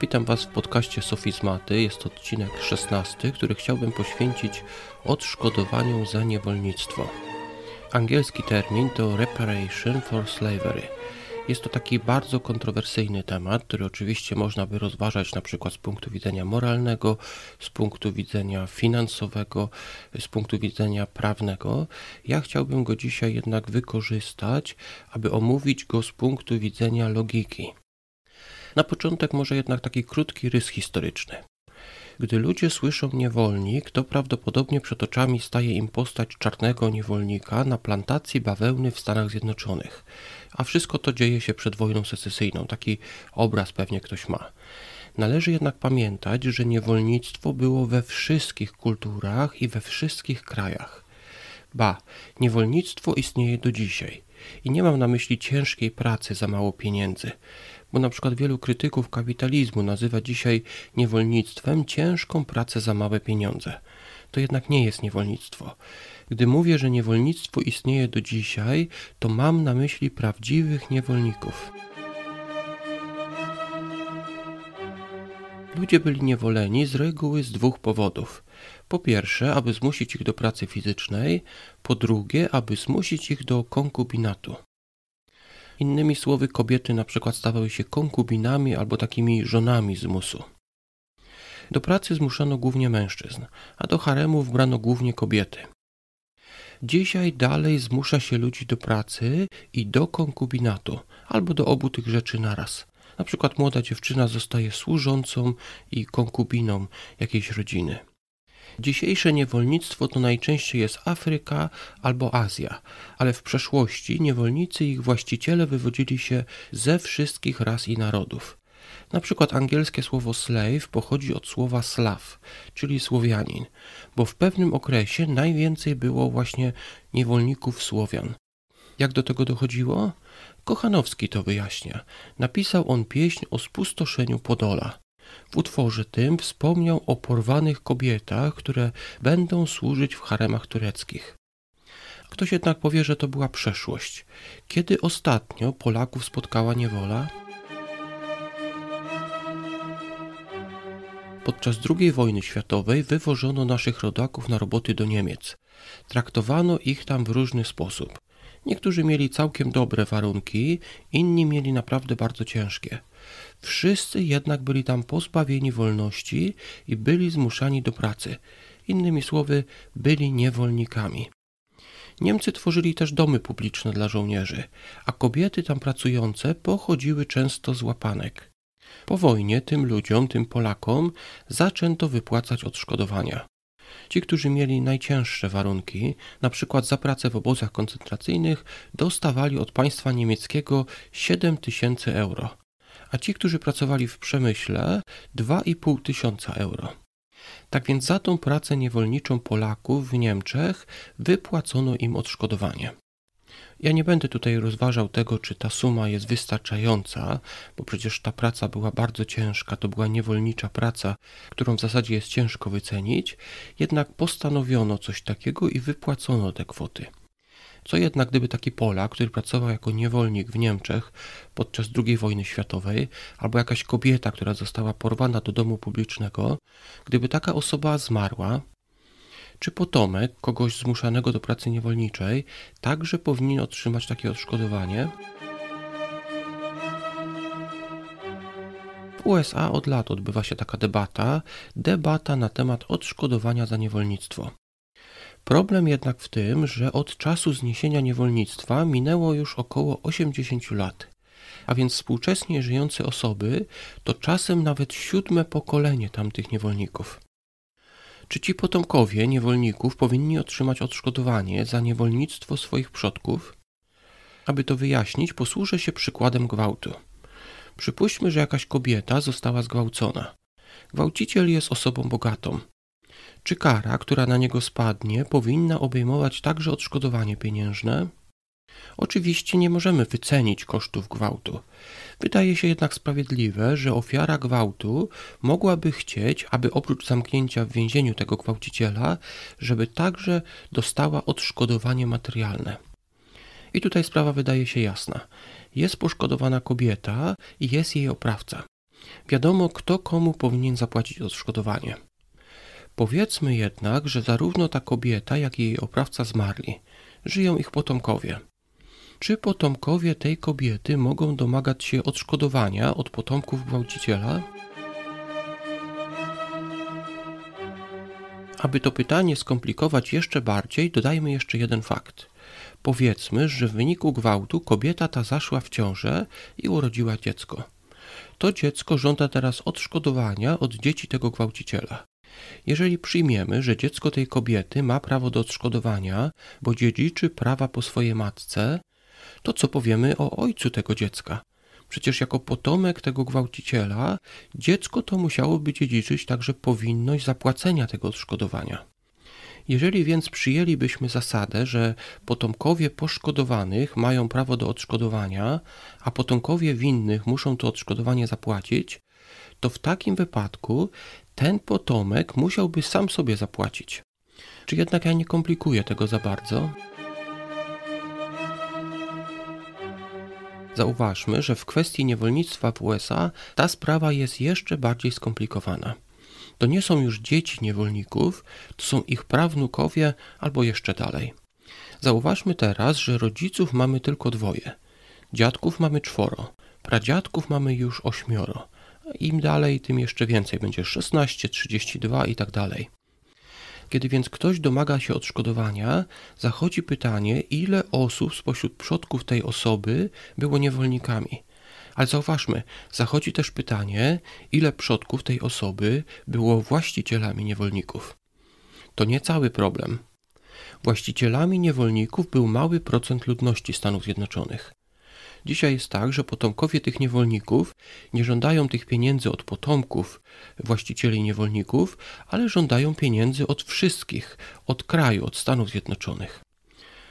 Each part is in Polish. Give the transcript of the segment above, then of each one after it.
Witam Was w podcaście Sofizmaty. Jest odcinek 16, który chciałbym poświęcić odszkodowaniu za niewolnictwo. Angielski termin to reparation for slavery – jest to taki bardzo kontrowersyjny temat, który oczywiście można by rozważać na przykład z punktu widzenia moralnego, z punktu widzenia finansowego, z punktu widzenia prawnego. Ja chciałbym go dzisiaj jednak wykorzystać, aby omówić go z punktu widzenia logiki. Na początek może jednak taki krótki rys historyczny. Gdy ludzie słyszą niewolnik, to prawdopodobnie przed oczami staje im postać czarnego niewolnika na plantacji bawełny w Stanach Zjednoczonych. A wszystko to dzieje się przed wojną secesyjną, taki obraz pewnie ktoś ma. Należy jednak pamiętać, że niewolnictwo było we wszystkich kulturach i we wszystkich krajach. Ba, niewolnictwo istnieje do dzisiaj. I nie mam na myśli ciężkiej pracy za mało pieniędzy bo na przykład wielu krytyków kapitalizmu nazywa dzisiaj niewolnictwem ciężką pracę za małe pieniądze. To jednak nie jest niewolnictwo. Gdy mówię, że niewolnictwo istnieje do dzisiaj, to mam na myśli prawdziwych niewolników. Ludzie byli niewoleni z reguły z dwóch powodów. Po pierwsze, aby zmusić ich do pracy fizycznej, po drugie, aby zmusić ich do konkubinatu. Innymi słowy, kobiety na przykład stawały się konkubinami albo takimi żonami z musu. Do pracy zmuszano głównie mężczyzn, a do haremów brano głównie kobiety. Dzisiaj dalej zmusza się ludzi do pracy i do konkubinatu, albo do obu tych rzeczy naraz. Na przykład młoda dziewczyna zostaje służącą i konkubiną jakiejś rodziny. Dzisiejsze niewolnictwo to najczęściej jest Afryka albo Azja, ale w przeszłości niewolnicy i ich właściciele wywodzili się ze wszystkich ras i narodów. Na przykład angielskie słowo slave pochodzi od słowa slav, czyli Słowianin, bo w pewnym okresie najwięcej było właśnie niewolników Słowian. Jak do tego dochodziło? Kochanowski to wyjaśnia. Napisał on pieśń o spustoszeniu Podola. W utworze tym wspomniał o porwanych kobietach, które będą służyć w haremach tureckich. Ktoś jednak powie, że to była przeszłość. Kiedy ostatnio Polaków spotkała niewola? Podczas II wojny światowej wywożono naszych rodaków na roboty do Niemiec. Traktowano ich tam w różny sposób. Niektórzy mieli całkiem dobre warunki, inni mieli naprawdę bardzo ciężkie. Wszyscy jednak byli tam pozbawieni wolności i byli zmuszani do pracy. Innymi słowy, byli niewolnikami. Niemcy tworzyli też domy publiczne dla żołnierzy, a kobiety tam pracujące pochodziły często z łapanek. Po wojnie tym ludziom, tym Polakom, zaczęto wypłacać odszkodowania. Ci, którzy mieli najcięższe warunki, na przykład za pracę w obozach koncentracyjnych, dostawali od państwa niemieckiego 7 tysięcy euro, a ci, którzy pracowali w przemyśle 2,5 tysiąca euro. Tak więc za tą pracę niewolniczą Polaków w Niemczech wypłacono im odszkodowanie. Ja nie będę tutaj rozważał tego, czy ta suma jest wystarczająca, bo przecież ta praca była bardzo ciężka, to była niewolnicza praca, którą w zasadzie jest ciężko wycenić, jednak postanowiono coś takiego i wypłacono te kwoty. Co jednak, gdyby taki Polak, który pracował jako niewolnik w Niemczech podczas II wojny światowej, albo jakaś kobieta, która została porwana do domu publicznego, gdyby taka osoba zmarła, czy potomek kogoś zmuszanego do pracy niewolniczej także powinien otrzymać takie odszkodowanie? W USA od lat odbywa się taka debata, debata na temat odszkodowania za niewolnictwo. Problem jednak w tym, że od czasu zniesienia niewolnictwa minęło już około 80 lat, a więc współczesnie żyjące osoby to czasem nawet siódme pokolenie tamtych niewolników. Czy ci potomkowie niewolników powinni otrzymać odszkodowanie za niewolnictwo swoich przodków? Aby to wyjaśnić, posłużę się przykładem gwałtu. Przypuśćmy, że jakaś kobieta została zgwałcona. Gwałciciel jest osobą bogatą. Czy kara, która na niego spadnie, powinna obejmować także odszkodowanie pieniężne? Oczywiście nie możemy wycenić kosztów gwałtu. Wydaje się jednak sprawiedliwe, że ofiara gwałtu mogłaby chcieć, aby oprócz zamknięcia w więzieniu tego gwałciciela, żeby także dostała odszkodowanie materialne. I tutaj sprawa wydaje się jasna. Jest poszkodowana kobieta i jest jej oprawca. Wiadomo, kto komu powinien zapłacić odszkodowanie. Powiedzmy jednak, że zarówno ta kobieta, jak i jej oprawca zmarli. Żyją ich potomkowie. Czy potomkowie tej kobiety mogą domagać się odszkodowania od potomków gwałciciela? Aby to pytanie skomplikować jeszcze bardziej, dodajmy jeszcze jeden fakt. Powiedzmy, że w wyniku gwałtu kobieta ta zaszła w ciążę i urodziła dziecko. To dziecko żąda teraz odszkodowania od dzieci tego gwałciciela. Jeżeli przyjmiemy, że dziecko tej kobiety ma prawo do odszkodowania, bo dziedziczy prawa po swojej matce, to co powiemy o ojcu tego dziecka? Przecież jako potomek tego gwałciciela, dziecko to musiałoby dziedziczyć także powinność zapłacenia tego odszkodowania. Jeżeli więc przyjęlibyśmy zasadę, że potomkowie poszkodowanych mają prawo do odszkodowania, a potomkowie winnych muszą to odszkodowanie zapłacić, to w takim wypadku ten potomek musiałby sam sobie zapłacić. Czy jednak ja nie komplikuję tego za bardzo? Zauważmy, że w kwestii niewolnictwa w USA ta sprawa jest jeszcze bardziej skomplikowana. To nie są już dzieci niewolników, to są ich prawnukowie albo jeszcze dalej. Zauważmy teraz, że rodziców mamy tylko dwoje. Dziadków mamy czworo, pradziadków mamy już ośmioro. Im dalej, tym jeszcze więcej, będzie 16, 32 i tak dalej. Kiedy więc ktoś domaga się odszkodowania, zachodzi pytanie, ile osób spośród przodków tej osoby było niewolnikami. Ale zauważmy, zachodzi też pytanie, ile przodków tej osoby było właścicielami niewolników. To nie cały problem. Właścicielami niewolników był mały procent ludności Stanów Zjednoczonych. Dzisiaj jest tak, że potomkowie tych niewolników nie żądają tych pieniędzy od potomków właścicieli niewolników, ale żądają pieniędzy od wszystkich, od kraju, od Stanów Zjednoczonych.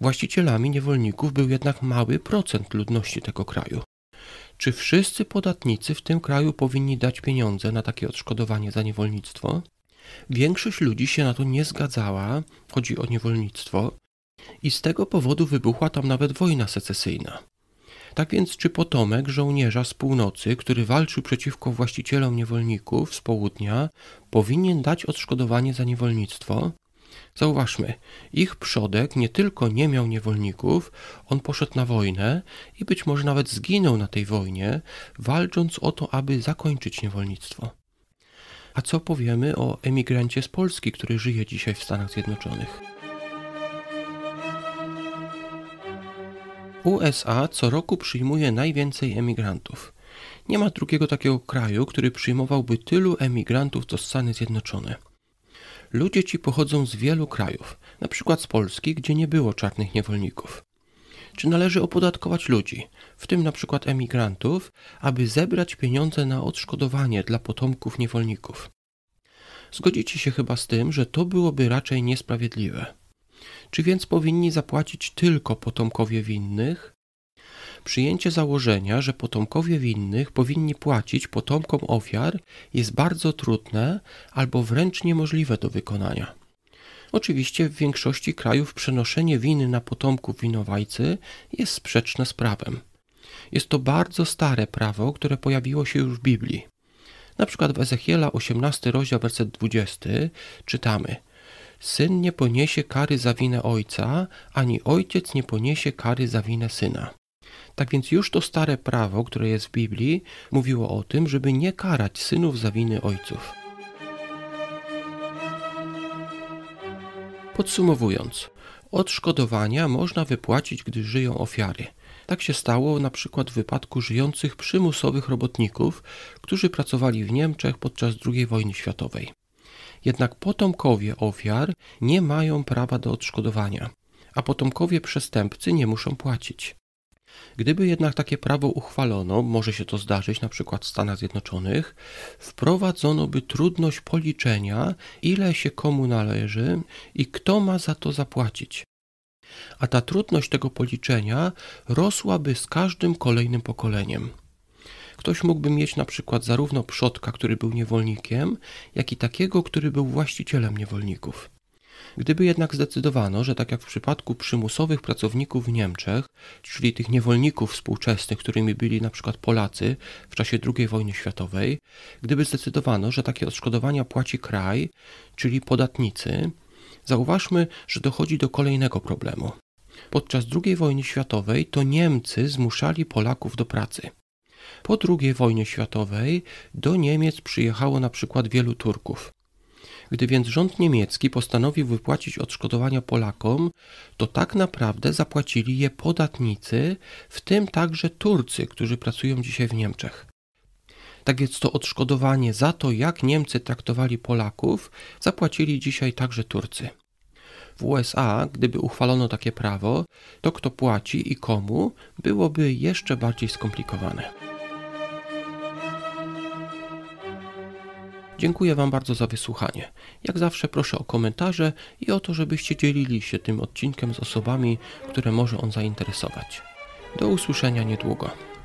Właścicielami niewolników był jednak mały procent ludności tego kraju. Czy wszyscy podatnicy w tym kraju powinni dać pieniądze na takie odszkodowanie za niewolnictwo? Większość ludzi się na to nie zgadzała, chodzi o niewolnictwo, i z tego powodu wybuchła tam nawet wojna secesyjna. Tak więc czy potomek żołnierza z północy, który walczył przeciwko właścicielom niewolników z południa, powinien dać odszkodowanie za niewolnictwo? Zauważmy, ich przodek nie tylko nie miał niewolników, on poszedł na wojnę i być może nawet zginął na tej wojnie, walcząc o to, aby zakończyć niewolnictwo. A co powiemy o emigrancie z Polski, który żyje dzisiaj w Stanach Zjednoczonych? USA co roku przyjmuje najwięcej emigrantów. Nie ma drugiego takiego kraju, który przyjmowałby tylu emigrantów co Stany Zjednoczone. Ludzie ci pochodzą z wielu krajów, na przykład z Polski, gdzie nie było czarnych niewolników. Czy należy opodatkować ludzi, w tym na przykład emigrantów, aby zebrać pieniądze na odszkodowanie dla potomków niewolników? Zgodzicie się chyba z tym, że to byłoby raczej niesprawiedliwe. Czy więc powinni zapłacić tylko potomkowie winnych? Przyjęcie założenia, że potomkowie winnych powinni płacić potomkom ofiar, jest bardzo trudne albo wręcz niemożliwe do wykonania. Oczywiście w większości krajów przenoszenie winy na potomków winowajcy jest sprzeczne z prawem. Jest to bardzo stare prawo, które pojawiło się już w Biblii. Na przykład w Ezechiela 18 rozdział werset 20 czytamy – Syn nie poniesie kary za winę ojca, ani ojciec nie poniesie kary za winę syna. Tak więc już to stare prawo, które jest w Biblii, mówiło o tym, żeby nie karać synów za winy ojców. Podsumowując, odszkodowania można wypłacić, gdy żyją ofiary. Tak się stało na przykład w wypadku żyjących przymusowych robotników, którzy pracowali w Niemczech podczas II wojny światowej jednak potomkowie ofiar nie mają prawa do odszkodowania, a potomkowie przestępcy nie muszą płacić. Gdyby jednak takie prawo uchwalono, może się to zdarzyć na przykład w Stanach Zjednoczonych, wprowadzono by trudność policzenia, ile się komu należy i kto ma za to zapłacić. A ta trudność tego policzenia rosłaby z każdym kolejnym pokoleniem. Ktoś mógłby mieć na przykład zarówno przodka, który był niewolnikiem, jak i takiego, który był właścicielem niewolników. Gdyby jednak zdecydowano, że tak jak w przypadku przymusowych pracowników w Niemczech, czyli tych niewolników współczesnych, którymi byli na przykład Polacy w czasie II wojny światowej, gdyby zdecydowano, że takie odszkodowania płaci kraj, czyli podatnicy, zauważmy, że dochodzi do kolejnego problemu. Podczas II wojny światowej to Niemcy zmuszali Polaków do pracy. Po II wojnie światowej do Niemiec przyjechało na przykład wielu Turków. Gdy więc rząd niemiecki postanowił wypłacić odszkodowania Polakom, to tak naprawdę zapłacili je podatnicy, w tym także Turcy, którzy pracują dzisiaj w Niemczech. Tak więc to odszkodowanie za to, jak Niemcy traktowali Polaków, zapłacili dzisiaj także Turcy. W USA, gdyby uchwalono takie prawo, to kto płaci i komu byłoby jeszcze bardziej skomplikowane. Dziękuję Wam bardzo za wysłuchanie. Jak zawsze proszę o komentarze i o to, żebyście dzielili się tym odcinkiem z osobami, które może on zainteresować. Do usłyszenia niedługo.